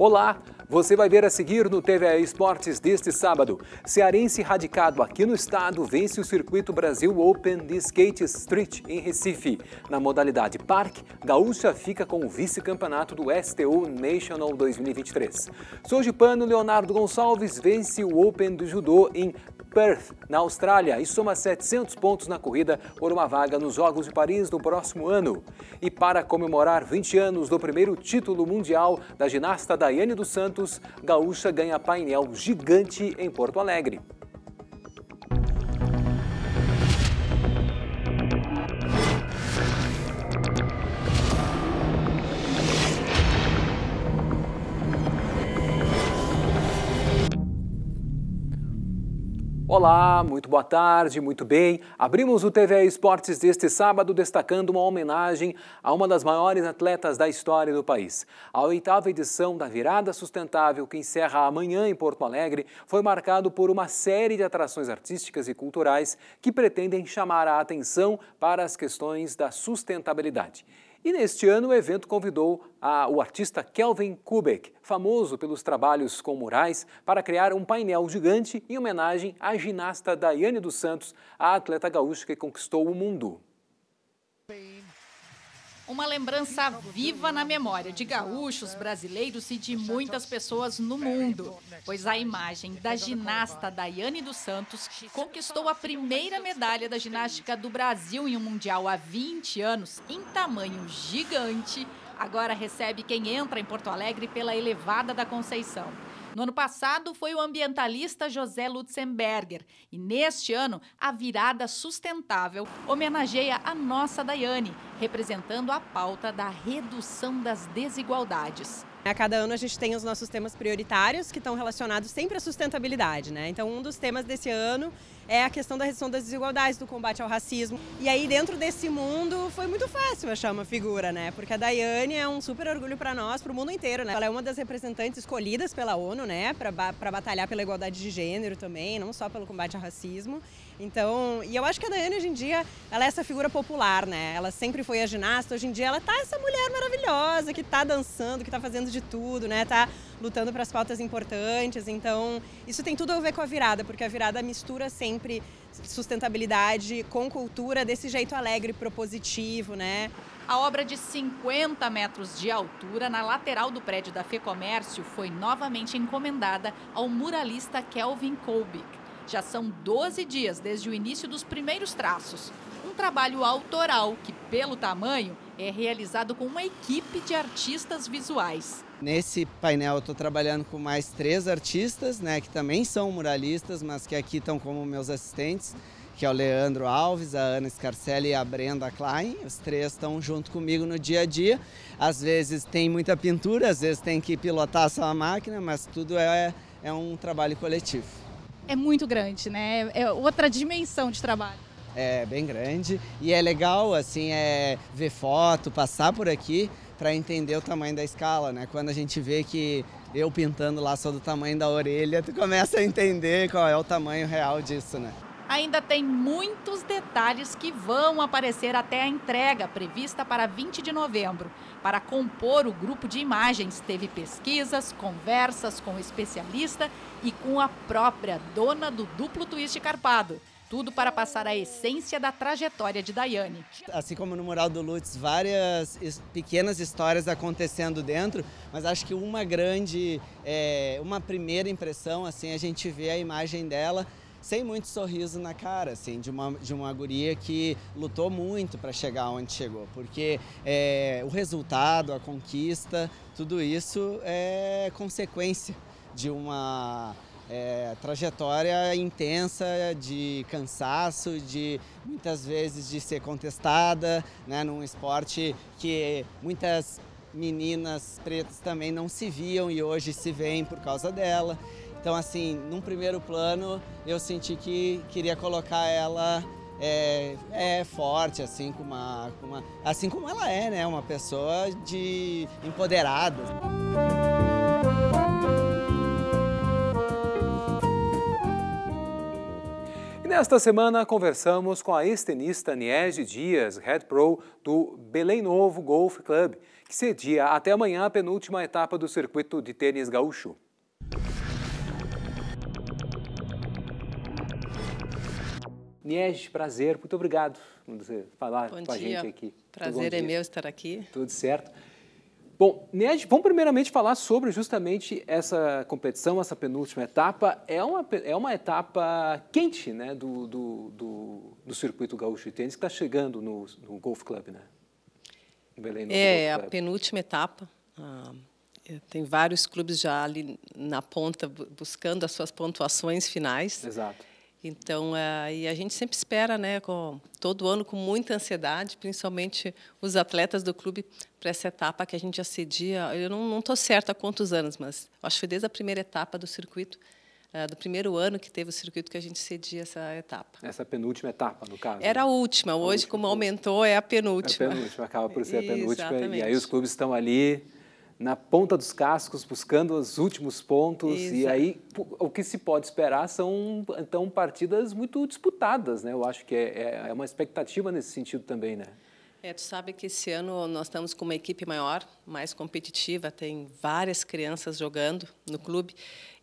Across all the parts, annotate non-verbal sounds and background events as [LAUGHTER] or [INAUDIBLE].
Olá! Você vai ver a seguir no TV Esportes deste sábado. Cearense radicado aqui no estado vence o circuito Brasil Open de Skate Street em Recife. Na modalidade parque, Gaúcha fica com o vice-campeonato do STU National 2023. Sojipano Leonardo Gonçalves vence o Open do Judô em Perth, na Austrália, e soma 700 pontos na corrida por uma vaga nos Jogos de Paris no próximo ano. E para comemorar 20 anos do primeiro título mundial da ginasta Daiane dos Santos, Gaúcha ganha painel gigante em Porto Alegre. Olá, muito boa tarde, muito bem. Abrimos o TV Esportes deste sábado destacando uma homenagem a uma das maiores atletas da história do país. A oitava edição da Virada Sustentável, que encerra amanhã em Porto Alegre, foi marcado por uma série de atrações artísticas e culturais que pretendem chamar a atenção para as questões da sustentabilidade. E neste ano o evento convidou a, o artista Kelvin Kubek, famoso pelos trabalhos com murais, para criar um painel gigante em homenagem à ginasta Daiane dos Santos, a atleta gaúcha que conquistou o mundo uma lembrança viva na memória de gaúchos, brasileiros e de muitas pessoas no mundo, pois a imagem da ginasta Daiane dos Santos conquistou a primeira medalha da ginástica do Brasil em um Mundial há 20 anos, em tamanho gigante, agora recebe quem entra em Porto Alegre pela elevada da Conceição. No ano passado foi o ambientalista José Lutzenberger e neste ano a virada sustentável homenageia a nossa Daiane, representando a pauta da redução das desigualdades. A cada ano a gente tem os nossos temas prioritários que estão relacionados sempre à sustentabilidade, né? Então um dos temas desse ano é a questão da redução das desigualdades, do combate ao racismo. E aí, dentro desse mundo, foi muito fácil achar uma figura, né? Porque a Daiane é um super orgulho para nós, para o mundo inteiro, né? Ela é uma das representantes escolhidas pela ONU, né? Para batalhar pela igualdade de gênero também, não só pelo combate ao racismo. Então, e eu acho que a Daiane hoje em dia, ela é essa figura popular, né? Ela sempre foi a ginasta, hoje em dia ela tá essa mulher maravilhosa que tá dançando, que tá fazendo de tudo, né? Tá lutando para as pautas importantes. Então, isso tem tudo a ver com a virada, porque a virada mistura sempre sustentabilidade com cultura desse jeito alegre, propositivo, né? A obra de 50 metros de altura na lateral do prédio da Fecomércio foi novamente encomendada ao muralista Kelvin Kolbik. Já são 12 dias desde o início dos primeiros traços. Um trabalho autoral que, pelo tamanho, é realizado com uma equipe de artistas visuais. Nesse painel eu estou trabalhando com mais três artistas, né, que também são muralistas, mas que aqui estão como meus assistentes, que é o Leandro Alves, a Ana Scarcelli e a Brenda Klein. Os três estão junto comigo no dia a dia. Às vezes tem muita pintura, às vezes tem que pilotar a a máquina, mas tudo é, é um trabalho coletivo é muito grande, né? É outra dimensão de trabalho. É bem grande e é legal assim é ver foto, passar por aqui para entender o tamanho da escala, né? Quando a gente vê que eu pintando lá sou do tamanho da orelha, tu começa a entender qual é o tamanho real disso, né? ainda tem muitos detalhes que vão aparecer até a entrega prevista para 20 de novembro. Para compor o grupo de imagens, teve pesquisas, conversas com o especialista e com a própria dona do duplo twist carpado. Tudo para passar a essência da trajetória de Daiane. Assim como no mural do Lutz, várias pequenas histórias acontecendo dentro, mas acho que uma grande, é, uma primeira impressão, assim, a gente vê a imagem dela sem muito sorriso na cara, assim, de uma, de uma guria que lutou muito para chegar onde chegou, porque é, o resultado, a conquista, tudo isso é consequência de uma é, trajetória intensa de cansaço, de muitas vezes de ser contestada, né, num esporte que muitas meninas pretas também não se viam e hoje se veem por causa dela. Então, assim, num primeiro plano, eu senti que queria colocar ela é, é, forte, assim, com uma, com uma, assim como ela é, né? Uma pessoa de empoderada. E nesta semana conversamos com a estenista tenista Niege Dias, Head Pro do Belém Novo Golf Club, que cedia até amanhã a penúltima etapa do circuito de tênis gaúcho. Nieges, prazer, muito obrigado por você falar Bom com dia. a gente aqui. Prazer é meu estar aqui. Tudo certo. Bom, Nieges, vamos primeiramente falar sobre justamente essa competição, essa penúltima etapa. É uma, é uma etapa quente né, do, do, do, do circuito gaúcho de tênis que está chegando no, no Golf Club, né? Em Belém, é, a penúltima etapa. Ah, tem vários clubes já ali na ponta buscando as suas pontuações finais. Exato. Então, é, e a gente sempre espera, né, com, todo ano com muita ansiedade, principalmente os atletas do clube, para essa etapa que a gente acedia. Eu não estou certa há quantos anos, mas acho que foi desde a primeira etapa do circuito, é, do primeiro ano que teve o circuito que a gente cedia essa etapa. Essa penúltima etapa, no caso? Era a né? última. Hoje, a última. como aumentou, é a penúltima. É a penúltima, acaba por ser a penúltima. Exatamente. E aí os clubes estão ali na ponta dos cascos, buscando os últimos pontos. Isso. E aí, o que se pode esperar são, então, partidas muito disputadas, né? Eu acho que é, é, é uma expectativa nesse sentido também, né? É, tu sabe que esse ano nós estamos com uma equipe maior, mais competitiva, tem várias crianças jogando no clube.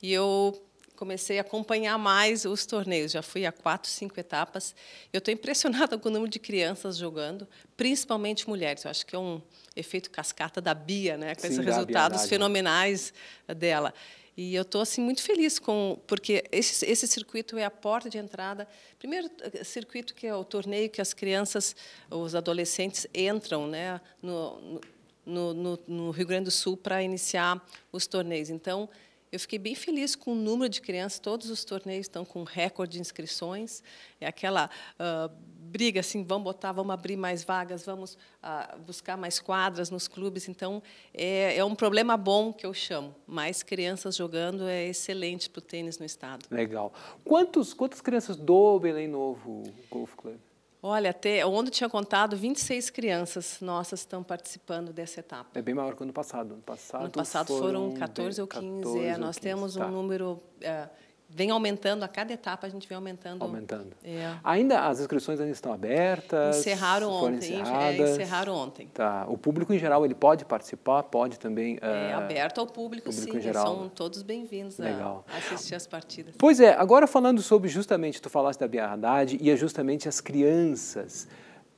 E eu comecei a acompanhar mais os torneios. Já fui a quatro, cinco etapas. Eu estou impressionada [LAUGHS] com o número de crianças jogando, principalmente mulheres. Eu acho que é um efeito cascata da Bia, né? Com Sim, esses resultados Bia, né? fenomenais dela. E eu estou assim muito feliz com porque esse, esse circuito é a porta de entrada. Primeiro eh, circuito que é o torneio que as crianças, os adolescentes entram, né? no, no no, no, no, Rio Grande do Sul para iniciar os torneios. Então, eu fiquei bem feliz com o número de crianças, todos os torneios estão com recorde de inscrições. É aquela uh, briga assim, vamos botar, vamos abrir mais vagas, vamos uh, buscar mais quadras nos clubes. Então, é, é um problema bom que eu chamo. Mais crianças jogando é excelente para o tênis no estado. Legal. Quantos, quantas crianças do Belém Novo Golf Club? Olha, até onde tinha contado, 26 crianças nossas estão participando dessa etapa. É bem maior que ano passado. No passado, no passado foram, foram 14 ou 15. 14 é, nós 15, temos tá. um número é, vem aumentando, a cada etapa a gente vem aumentando. Aumentando. É. Ainda as inscrições ainda estão abertas? Encerraram ontem. É, encerraram ontem. Tá. O público em geral, ele pode participar? Pode também... É, eh, aberto ao público, público sim. Em geral. São né? todos bem-vindos a assistir as partidas. Pois é, agora falando sobre justamente, tu falaste da Bia Haddad e é justamente as crianças.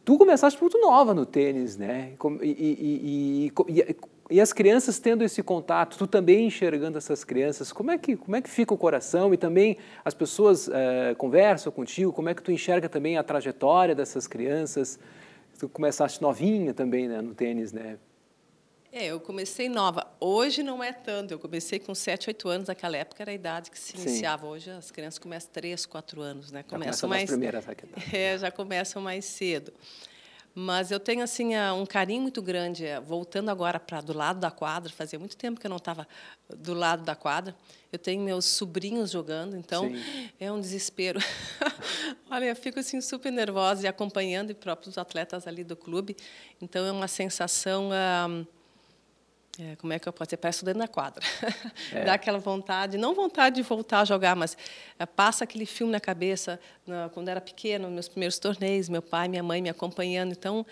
Tu começaste muito nova no tênis, né? E, e, e, e e as crianças tendo esse contato, tu também enxergando essas crianças, como é que, como é que fica o coração? E também as pessoas é, conversam contigo, como é que tu enxerga também a trajetória dessas crianças? Tu começaste novinha também né, no tênis, né? É, eu comecei nova. Hoje não é tanto. Eu comecei com 7, 8 anos. Naquela época era a idade que se Sim. iniciava. Hoje as crianças começam 3, 4 anos, né? Começam já começam mais. Primeiras, [LAUGHS] é, já começam mais cedo. Mas eu tenho assim eh, um carinho muito grande. Eh, voltando agora para do lado da quadra, fazia muito tempo que eu não estava do lado da quadra. Eu tenho meus sobrinhos jogando, então Sim. é um desespero. [LAUGHS] Olha, eu fico assim super nervosa e acompanhando os próprios atletas ali do clube. Então é uma sensação. Ah, é, como é que eu posso dizer? Parece dentro da quadra. É. Dá aquela vontade, não vontade de voltar a jogar, mas é, passa aquele filme na cabeça. Na, quando era pequeno, meus primeiros torneios, meu pai, minha mãe me acompanhando. Então,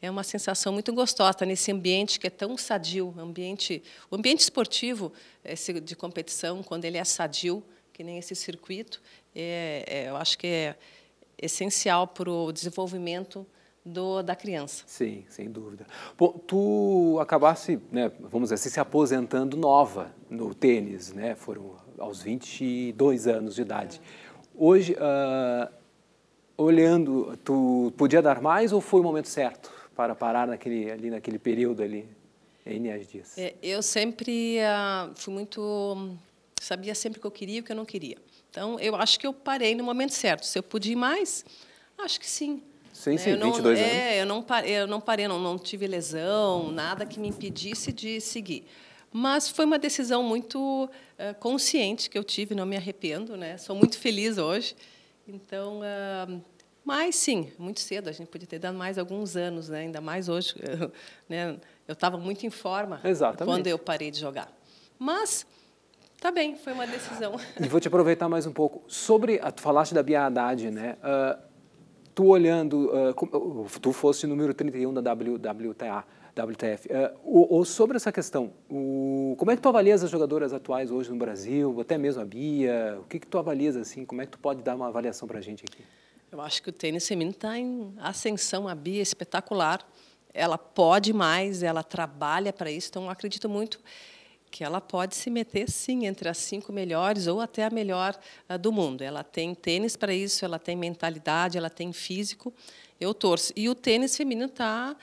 é uma sensação muito gostosa nesse ambiente que é tão sadio. Ambiente, o ambiente esportivo esse de competição, quando ele é sadio, que nem esse circuito, é, é eu acho que é essencial para o desenvolvimento do, da criança. Sim, sem dúvida. Bom, tu acabasse, né, vamos dizer assim, se aposentando nova no tênis, né? Foram aos 22 anos de idade. Hoje, uh, olhando, tu podia dar mais ou foi o momento certo para parar naquele, ali naquele período ali, N dias? É, eu sempre uh, fui muito... Sabia sempre o que eu queria e o que eu não queria. Então, eu acho que eu parei no momento certo. Se eu podia mais, acho que sim. Sim, né, sim, eu não, 22 é, anos. É, eu não parei, eu não, parei não, não tive lesão, nada que me impedisse de seguir. Mas foi uma decisão muito uh, consciente que eu tive, não me arrependo, né? Sou muito feliz hoje. Então, uh, mas sim, muito cedo, a gente podia ter dado mais alguns anos, né? ainda mais hoje. [LAUGHS] né? Eu estava muito em forma Exatamente. quando eu parei de jogar. Mas, tá bem, foi uma decisão. E vou te aproveitar mais um pouco. Sobre, a, tu falaste da Bia Haddad, né? Uh, tu olhando, uh, ah, como, tu fosse número 31 da WTA, WTF. Uh, ah, ou, ou, sobre essa questão, o, como é que tu avalias as jogadoras atuais hoje no Brasil, até mesmo a Bia? O que, que tu avalias assim? Como é que tu pode dar uma avaliação para a gente aqui? Eu acho que o tênis feminino está em ascensão, a Bia é espetacular. Ela pode mais, ela trabalha para isso, então eu acredito muito que ela pode se meter, sim, entre as cinco melhores ou até a melhor ah, do mundo. Ela tem tênis para isso, ela tem mentalidade, ela tem físico. Eu torço. E o tênis feminino está.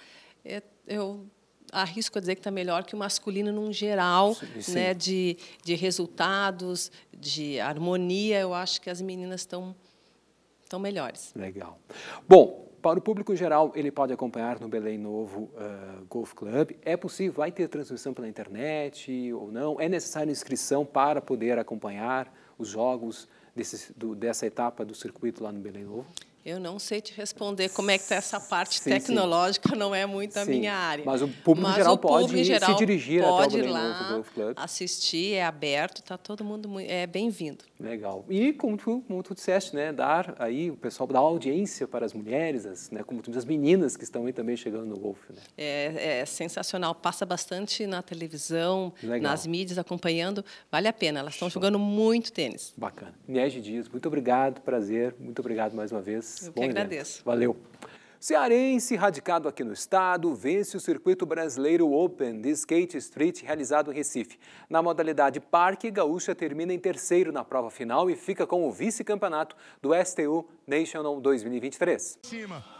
É, eu arrisco a dizer que está melhor que o masculino num geral, sim, sim. né, de, de resultados, de harmonia. Eu acho que as meninas estão estão melhores. Legal. Bom, para o público geral, ele pode acompanhar no Belém Novo uh, Golf Club. É possível, vai ter transmissão pela internet ou não? É necessária inscrição para poder acompanhar os jogos desse, do, dessa etapa do circuito lá no Belém Novo? Eu não sei te responder como é que está essa parte sim, tecnológica, sim. não é muito a minha área. Mas o público Mas geral o público pode geral se dirigir pode até o lá, Golf Club. assistir, é aberto, está todo mundo é bem-vindo. Legal. E como tu, como tu disseste, né, dar aí o pessoal dar audiência para as mulheres, as, né, como tu as meninas que estão aí também chegando no Golf. Né? É, é, sensacional, passa bastante na televisão, Legal. nas mídias, acompanhando, vale a pena. Elas estão jogando muito tênis. Bacana. Niege Dias, muito obrigado, prazer, muito obrigado mais uma vez vocês. Eu Bom que agradeço. Valeu. Cearense, radicado aqui no estado, vence o circuito brasileiro Open de Skate Street realizado em Recife. Na modalidade parque, Gaúcha termina em terceiro na prova final e fica com o vice-campeonato do STU National 2023. Cima.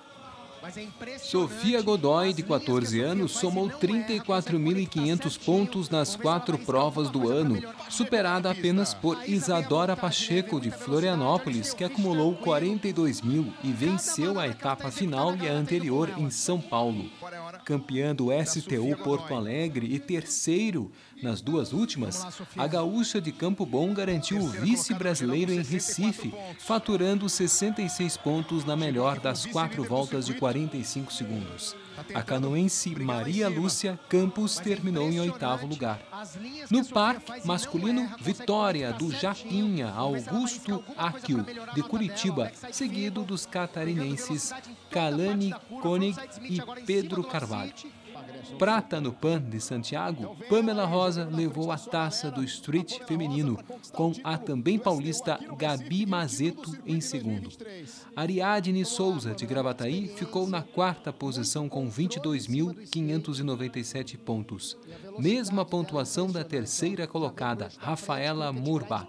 É Sofia Godoy, de 14 anos, somou 34.500 pontos nas quatro provas do ano, superada apenas por Isadora Pacheco, de Florianópolis, que acumulou 42 mil e venceu a etapa final e a anterior em São Paulo. É Campeã do STU Porto Alegre e terceiro nas duas últimas, a gaúcha de Campo Bom garantiu o vice brasileiro em Recife, faturando 66 pontos na melhor das quatro voltas de 45 segundos. Tá a canoense Maria Lúcia Campos terminou em oitavo lugar. No parque masculino, vitória do Japinha Augusto Akio, de Curitiba, seguido dos catarinenses Kalani Koenig e Pedro Carvalho prata no PAN de Santiago, Pamela Rosa levou a taça do street feminino, com a também paulista Gabi Mazeto em segundo. Ariadne Souza, de Gravataí, ficou na quarta posição com 22.597 pontos. Mesma pontuação da terceira colocada, Rafaela Murbach.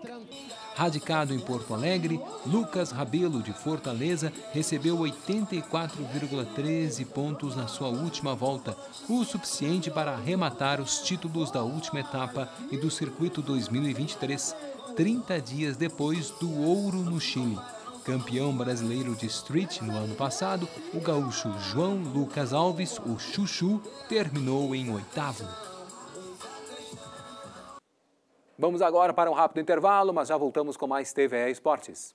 Radicado em Porto Alegre, Lucas Rabelo, de Fortaleza, recebeu 84,13 pontos na sua última volta, o suficiente para arrematar os títulos da última etapa e do circuito 2023, 30 dias depois do ouro no Chile. Campeão brasileiro de street no ano passado, o gaúcho João Lucas Alves, o Chuchu, terminou em oitavo. Vamos agora para um rápido intervalo, mas já voltamos com mais TVE Esportes.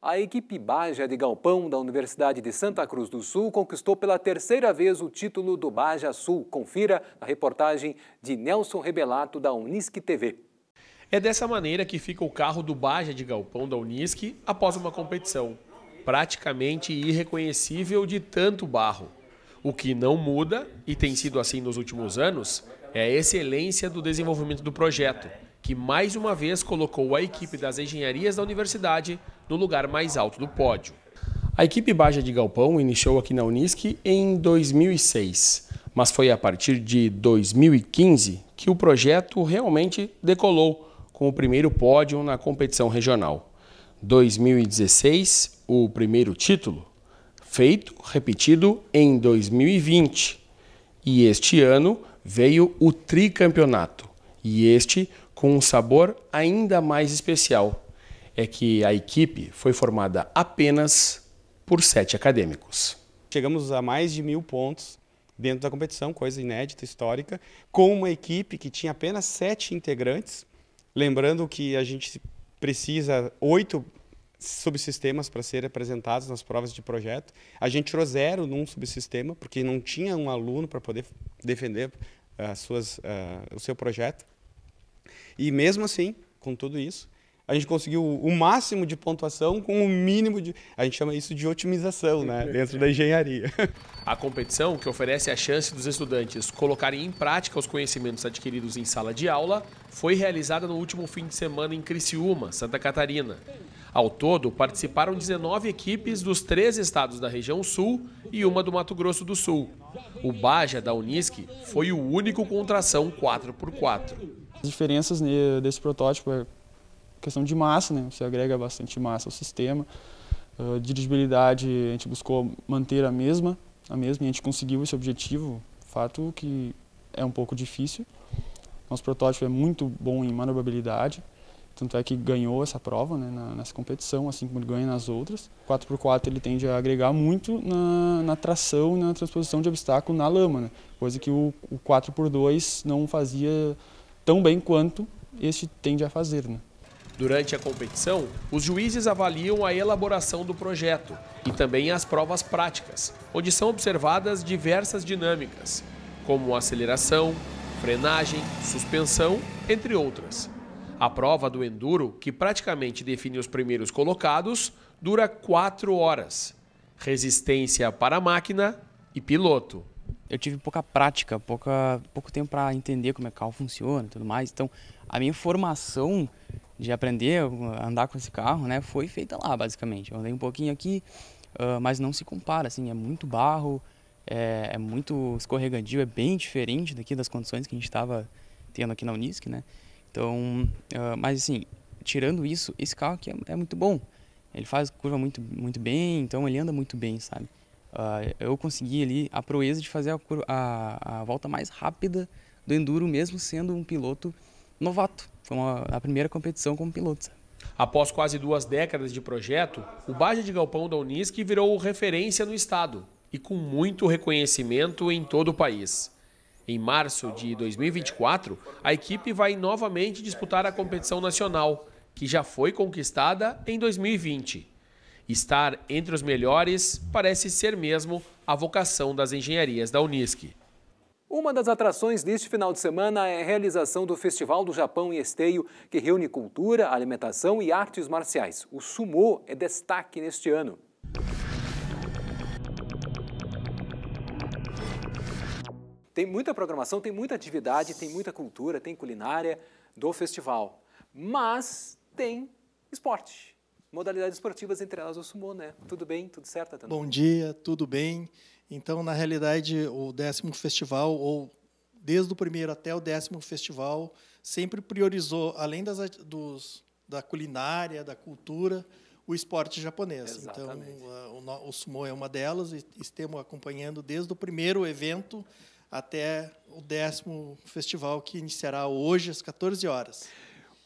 A equipe Baja de Galpão da Universidade de Santa Cruz do Sul conquistou pela terceira vez o título do Baja Sul. Confira a reportagem de Nelson Rebelato da Unisque TV. É dessa maneira que fica o carro do Baja de Galpão da Unisque após uma competição praticamente irreconhecível de tanto barro. O que não muda, e tem sido assim nos últimos anos, é a excelência do desenvolvimento do projeto, que mais uma vez colocou a equipe das engenharias da universidade no lugar mais alto do pódio. A equipe Baja de Galpão iniciou aqui na Unisc em 2006, mas foi a partir de 2015 que o projeto realmente decolou com o primeiro pódio na competição regional. 2016, o primeiro título, feito, repetido em 2020. E este ano veio o tricampeonato, e este com um sabor ainda mais especial. É que a equipe foi formada apenas por sete acadêmicos. Chegamos a mais de mil pontos dentro da competição, coisa inédita, histórica, com uma equipe que tinha apenas sete integrantes. Lembrando que a gente precisa oito subsistemas para serem apresentados nas provas de projeto. A gente tirou zero num subsistema, porque não tinha um aluno para poder defender ah, suas, uh, o seu projeto. E mesmo assim, com tudo isso, a gente conseguiu o máximo de pontuação com o mínimo de. A gente chama isso de otimização, né? Dentro da engenharia. A competição que oferece a chance dos estudantes colocarem em prática os conhecimentos adquiridos em sala de aula foi realizada no último fim de semana em Criciúma, Santa Catarina. Ao todo, participaram 19 equipes dos três estados da região sul e uma do Mato Grosso do Sul. O Baja da Unisc foi o único com tração 4x4. As diferenças desse protótipo é questão de massa, né? Você agrega bastante massa ao sistema. Uh, dirigibilidade a gente buscou manter a mesma, a mesma e a gente conseguiu esse objetivo. Fato que é um pouco difícil. Nosso protótipo é muito bom em manobrabilidade, tanto é que ganhou essa prova né, na, nessa competição, assim como ele ganha nas outras. 4x4 ele tende a agregar muito na, na tração e na transposição de obstáculo na lama, né, coisa que o, o 4x2 não fazia tão bem quanto este tende a fazer. Né. Durante a competição, os juízes avaliam a elaboração do projeto e também as provas práticas, onde são observadas diversas dinâmicas, como aceleração, frenagem, suspensão, entre outras. A prova do enduro, que praticamente define os primeiros colocados, dura 4 horas. Resistência para máquina e piloto. Eu tive pouca prática, pouca, pouco tempo para entender como é que carro funciona e tudo mais. Então, a minha formação de aprender a andar com esse carro, né, foi feita lá, basicamente. Eu andei um pouquinho aqui, uh, mas não se compara, assim, é muito barro, é, é, muito escorregadio, é bem diferente daqui das condições que a gente estava tendo aqui na Unisc, né. Então, uh, mas assim, tirando isso, esse carro aqui é, é, muito bom. Ele faz curva muito, muito bem, então ele anda muito bem, sabe. Uh, eu consegui ali a proeza de fazer a, curva, a, a volta mais rápida do Enduro, mesmo sendo um piloto novato foi uma, a primeira competição como piloto. Após quase duas décadas de projeto, o Baja de Galpão da Unisc virou referência no estado e com muito reconhecimento em todo o país. Em março de 2024, a equipe vai novamente disputar a competição nacional, que já foi conquistada em 2020. Estar entre os melhores parece ser mesmo a vocação das engenharias da Unisque. Uma das atrações deste final de semana é a realização do Festival do Japão em Esteio, que reúne cultura, alimentação e artes marciais. O sumô é destaque neste ano. Tem muita programação, tem muita atividade, tem muita cultura, tem culinária do festival. Mas tem esporte. Modalidades esportivas, entre elas o sumô, né? Tudo bem? Tudo certo, Bom dia, tudo bem. Então, na realidade, o décimo festival, ou desde o primeiro até o décimo festival, sempre priorizou, além das, dos, da culinária, da cultura, o esporte japonês. Exatamente. Então, o, o, sumo é uma delas, e estamos acompanhando desde o primeiro evento até o décimo festival, que iniciará hoje, às 14 horas.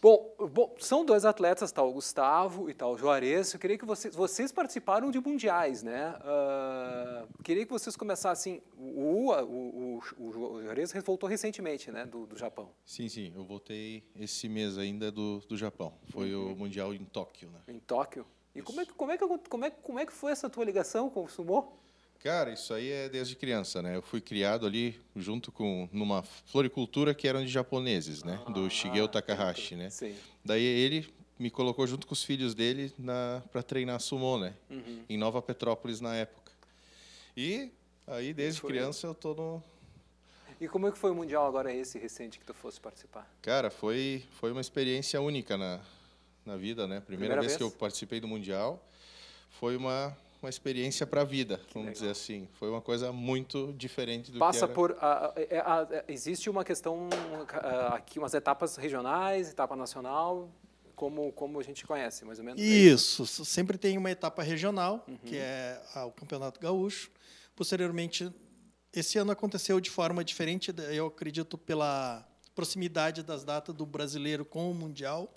Bom, bom, são dois atletas, tal tá Gustavo e tal tá Juarez. Eu queria que vocês, vocês participaram de mundiais, né? Uh, queria que vocês começassem. O, o, o, o Juarez voltou recentemente, né, do, do, Japão? Sim, sim. Eu voltei esse mês ainda do, do Japão. Foi uhum. o mundial em Tóquio, né? Em Tóquio. E como é, que, como, é que, como, é, como é que foi essa tua ligação com o sumô? Cara, isso aí é desde criança, né? Eu fui criado ali junto com numa floricultura que eram de japoneses, né? Ah, do Shigeo Takahashi, né? Sim. Daí ele me colocou junto com os filhos dele na para treinar sumô, né? Uhum. Em Nova Petrópolis na época. E aí desde criança eu tô no E como é que foi o mundial agora esse recente que tu fosse participar? Cara, foi foi uma experiência única na na vida, né? Primeira, Primeira vez, vez que eu participei do mundial. Foi uma uma experiência para a vida, vamos Legal. dizer assim. Foi uma coisa muito diferente do Passa que Passa por... A, a, é, a, é, existe uma questão ah, aqui, umas etapas regionais, etapa nacional, como, como a gente conhece, mais ou menos? É isso. Sempre tem uma etapa regional, uhum. que é o Campeonato Gaúcho. Posteriormente, esse ano aconteceu de forma diferente, eu acredito, pela proximidade das datas do brasileiro com o Mundial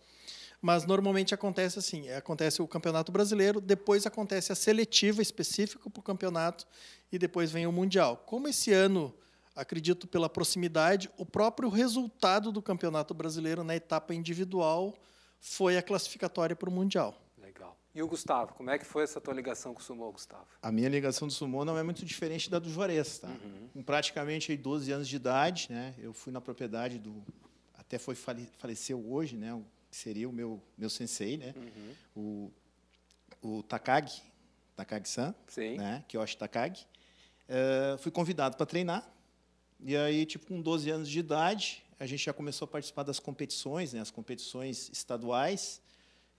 mas normalmente acontece assim: é, acontece o campeonato brasileiro, depois acontece a seletiva específica para o campeonato e depois vem o mundial. Como esse ano, acredito pela proximidade, o próprio resultado do campeonato brasileiro na etapa individual foi a classificatória para o mundial. Legal. E o Gustavo, como é que foi essa tua ligação com o Sumo, Gustavo? A minha ligação do sumo não é muito diferente da do Juarez, tá? Uhum. Com praticamente 12 anos de idade, né? Eu fui na propriedade do... Até foi faleceu hoje, né? que seria o meu, meu sensei, né? Uhum. O, o Takagi, Takagi-san, né? Kyoshi Takagi. Uh, fui convidado para treinar. E aí, tipo, com 12 anos de idade, a gente já começou a participar das competições, né? As competições estaduais.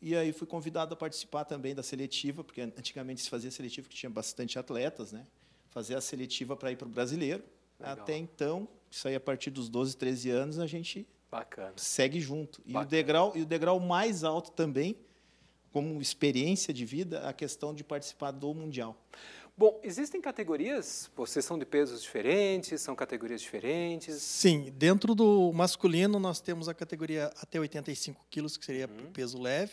E aí fui convidado a participar também da seletiva, porque antigamente se fazia seletiva que tinha bastante atletas, né? Fazer a seletiva para ir para o brasileiro. Legal. Até então, isso aí a partir dos 12, 13 anos, a gente Bacana. Segue junto. E o, degrau, e o degrau mais alto também, como experiência de vida, a questão de participar do Mundial. Bom, existem categorias, vocês são de pesos diferentes, são categorias diferentes? Sim, dentro do masculino nós temos a categoria até 85 quilos, que seria hum. peso leve,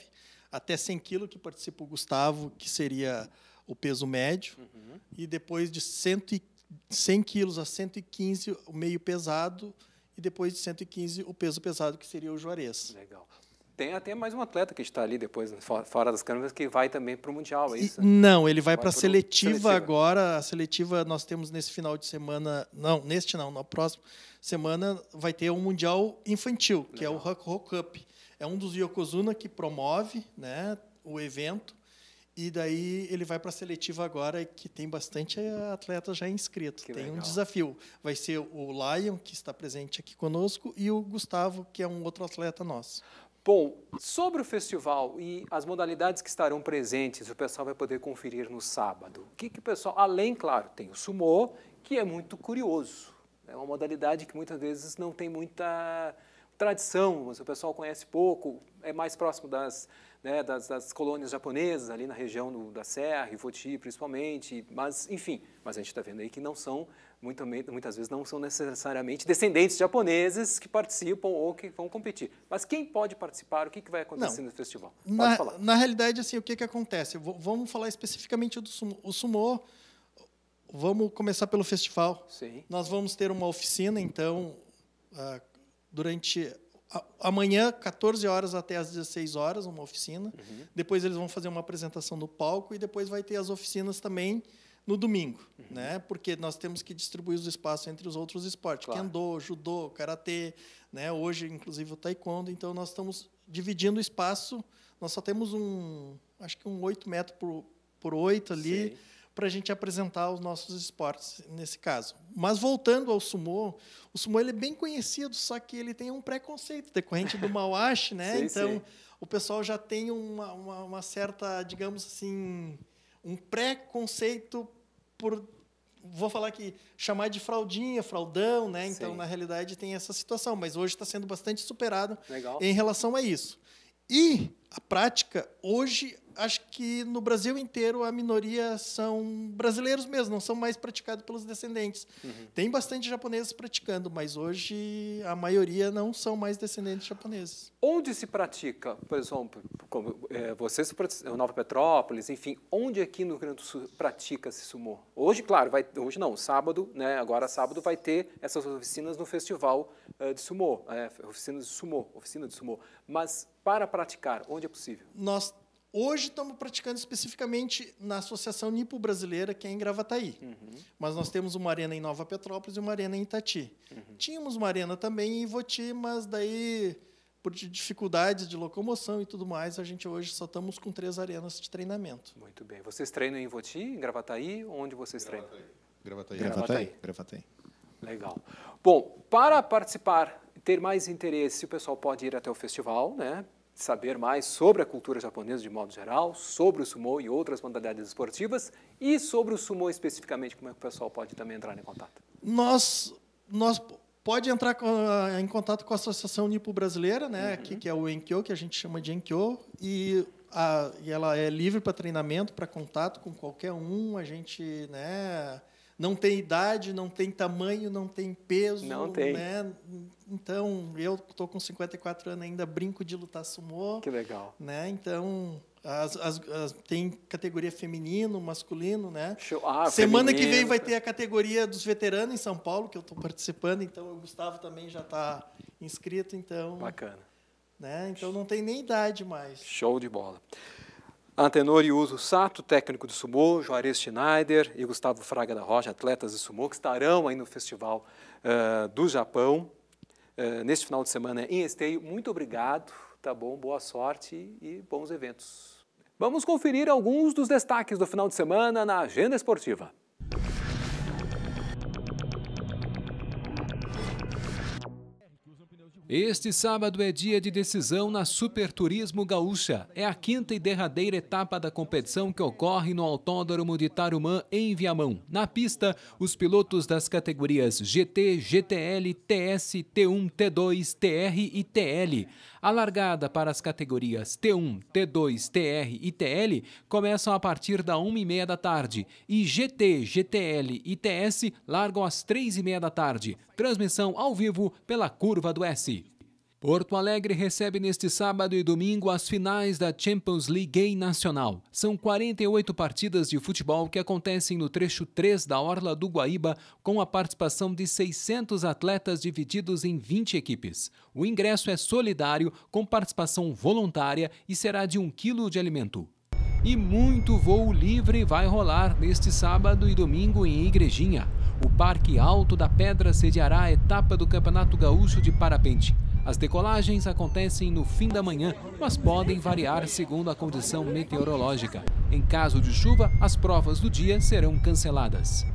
até 100 quilos, que participa o Gustavo, que seria o peso médio, uhum. e depois de 100, 100 quilos a 115, o meio pesado, e depois de 115 o peso pesado, que seria o Juarez. Legal. Tem até mais um atleta que está ali depois, né, fora das câmeras, que vai também para o Mundial, é isso? não, ele vai, vai para a seletiva, seletiva, agora. A seletiva nós temos nesse final de semana, não, neste não, na próxima semana vai ter um Mundial Infantil, Legal. que é o Huck Cup. É um dos Yokozuna que promove né, o evento e daí ele vai para a seletiva agora, que tem bastante atleta já inscrito. Que tem legal. um desafio. Vai ser o Lion, que está presente aqui conosco, e o Gustavo, que é um outro atleta nosso. Bom, sobre o festival e as modalidades que estarão presentes, o pessoal vai poder conferir no sábado. O que, que o pessoal, além, claro, tem o sumô, que é muito curioso. É uma modalidade que muitas vezes não tem muita tradição, o pessoal conhece pouco, é mais próximo das, né, das, das, colônias japonesas, ali na região do, da Serra, Ivoti principalmente, mas, enfim, mas a gente está vendo aí que não são, muito, muitas vezes não são necessariamente descendentes japoneses que participam ou que vão competir. Mas quem pode participar, o que, que vai acontecer não, no festival? Pode na, falar. na realidade, assim, o que, que acontece? V vamos falar especificamente do sumo, o sumô, vamos começar pelo festival. Sim. Nós vamos ter uma oficina, então, ah, durante amanhã, 14 horas até às 16 horas, uma oficina. Uhum. Depois eles vão fazer uma apresentação no palco e depois vai ter as oficinas também no domingo, uhum. né? Porque nós temos que distribuir os espaços entre os outros esportes, claro. kendo, judô, karatê, né? Hoje inclusive o taekwondo, então nós estamos dividindo o espaço. Nós só temos um, acho que um 8 metros por por 8 ali. Sim para a gente apresentar os nossos esportes nesse caso. Mas voltando ao sumô, o sumô ele é bem conhecido, só que ele tem um preconceito decorrente do mawashi, né? sim, [LAUGHS] então sim. o pessoal já tem uma, uma, uma, certa, digamos assim, um preconceito por vou falar que chamar de fraudinha, fraudão, né? Então sim. na realidade tem essa situação, mas hoje está sendo bastante superado Legal. em relação a isso. E a prática hoje acho que no Brasil inteiro a minoria são brasileiros mesmo, não são mais praticados pelos descendentes. Uhum. Tem bastante japoneses praticando, mas hoje a maioria não são mais descendentes japoneses. Onde se pratica, por exemplo, como, é, vocês, é, Nova Petrópolis, enfim, onde aqui no Rio Grande do Sul pratica-se sumô? Hoje, claro, vai, hoje não, sábado, né, agora sábado vai ter essas oficinas no festival é, de sumô, é, de sumô, oficina de sumô, mas para praticar, onde é possível? Nós Hoje estamos praticando especificamente na Associação Nipo Brasileira, que é em Gravataí. Uhum. Mas nós temos uma arena em Nova Petrópolis e uma arena em Itati. Uhum. Tínhamos uma arena também em Ivoti, mas daí, por dificuldades de locomoção e tudo mais, a gente hoje só estamos com três arenas de treinamento. Muito bem. Vocês treinam em Ivoti, em Gravataí? Onde vocês Gravataí. treinam? Gravataí. Gravataí. Gravataí. Legal. Bom, para participar, ter mais interesse, o pessoal pode ir até o festival, né? saber mais sobre a cultura japonesa de modo geral, sobre o sumo e outras modalidades esportivas e sobre o sumo especificamente, como é que o pessoal pode também entrar em contato? Nós, nós pode entrar em contato com a Associação Nipo Brasileira, né, uhum. que é o Enkyo, que a gente chama de Enkyo, e, a, e ela é livre para treinamento, para contato com qualquer um. A gente, né, não tem idade, não tem tamanho, não tem peso. Não tem. Né? Então, eu estou com 54 anos ainda, brinco de lutar sumô. Que legal. Né? Então, as, as, as, tem categoria feminino, masculino, né? Show. Ah, Semana feminino. que vem vai ter a categoria dos veteranos em São Paulo, que eu estou participando, então o Gustavo também já está inscrito, então... Bacana. Né? Então, não tem nem idade mais. Show de bola e Uso Sato, técnico de sumô, Juarez Schneider e Gustavo Fraga da Rocha, atletas de sumô, que estarão aí no Festival uh, do Japão, uh, neste final de semana em Esteio. Muito obrigado, tá bom? Boa sorte e bons eventos. Vamos conferir alguns dos destaques do final de semana na Agenda Esportiva. Este sábado é dia de decisão na Super Turismo Gaúcha. É a quinta e derradeira etapa da competição que ocorre no Autódromo de Tarumã, em Viamão. Na pista, os pilotos das categorias GT, GTL, TS, T1, T2, TR e TL. A largada para as categorias T1, T2, TR e TL começam a partir da 1h30 da tarde e GT, GTL e TS largam às 3h30 da tarde. Transmissão ao vivo pela Curva do S. Porto Alegre recebe neste sábado e domingo as finais da Champions League Nacional. São 48 partidas de futebol que acontecem no trecho 3 da Orla do Guaíba, com a participação de 600 atletas divididos em 20 equipes. O ingresso é solidário, com participação voluntária e será de 1 quilo de alimento. E muito voo livre vai rolar neste sábado e domingo em Igrejinha. O Parque Alto da Pedra sediará a etapa do Campeonato Gaúcho de Parapente. As decolagens acontecem no fim da manhã, mas podem variar segundo a condição meteorológica. Em caso de chuva, as provas do dia serão canceladas.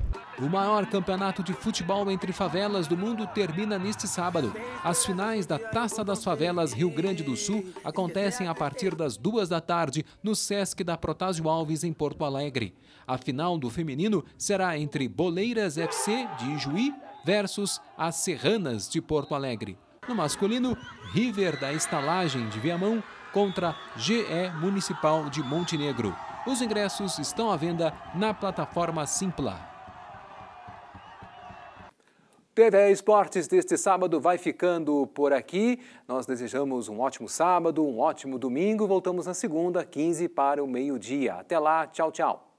O maior campeonato de futebol entre favelas do mundo termina neste sábado. As finais da Taça das Favelas Rio Grande do Sul acontecem a partir das duas da tarde no Sesc da Protásio Alves, em Porto Alegre. A final do feminino será entre Boleiras FC de Ijuí versus as Serranas de Porto Alegre. No masculino, River da Estalagem de Viamão contra GE Municipal de Montenegro. Os ingressos estão à venda na plataforma Simpla. TV Esportes deste sábado vai ficando por aqui. Nós desejamos um ótimo sábado, um ótimo domingo. Voltamos na segunda, 15 para o meio-dia. Até lá, tchau, tchau.